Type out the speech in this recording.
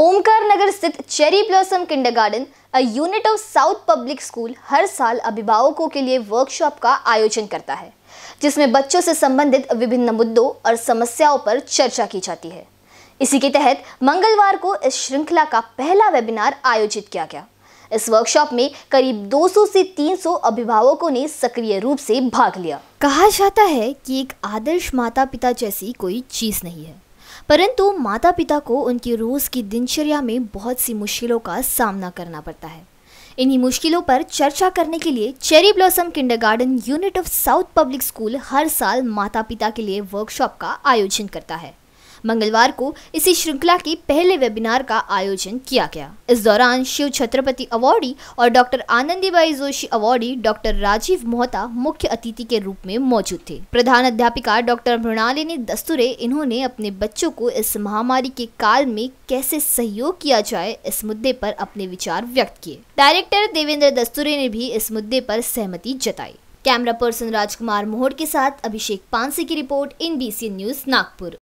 ओमकार नगर स्थित Cherry Blossom Kindergarten a unit of South Public School हर साल अभिभावकों के लिए वर्कशॉप का आयोजन करता है जिसमें बच्चों से संबंधित विभिन्न मुद्दों और समस्याओं पर चर्चा की जाती है इसी के तहत मंगलवार को इस श्रृंखला का पहला वेबिनार आयोजित किया गया इस वर्कशॉप में करीब 200 से 300 अभिभावकों ने सक्रिय रूप से भाग लिया कहा जाता है कि एक आदर्श माता पिता जैसी कोई चीज नहीं है परंतु माता पिता को उनकी रोज़ की दिनचर्या में बहुत सी मुश्किलों का सामना करना पड़ता है इन्हीं मुश्किलों पर चर्चा करने के लिए Cherry Blossom Kindergarten unit of South Public School हर साल माता पिता के लिए वर्कशॉप का आयोजन करता है मंगलवार को इसी श्रृंखला के पहले वेबिनार का आयोजन किया गया इस दौरान शिव छत्रपति अवार्डी और doctor Anandibai Joshi awardee doctor Rajiv Mohta मुख्य अतिथि के रूप में मौजूद थे प्रधान अध्यापिका डॉक्टर मृणालिनी दस्तुरे इन्होंने अपने बच्चों को इस महामारी के काल में कैसे सहयोग किया जाए इस मुद्दे पर अपने विचार व्यक्त किए डायरेक्टर देवेंद्र दस्तुरे ने भी इस मुद्दे पर सहमति जताई कैमरा पर्सन राजकुमार मोहर के साथ अभिषेक पानसे की रिपोर्ट इन न्यूज नागपुर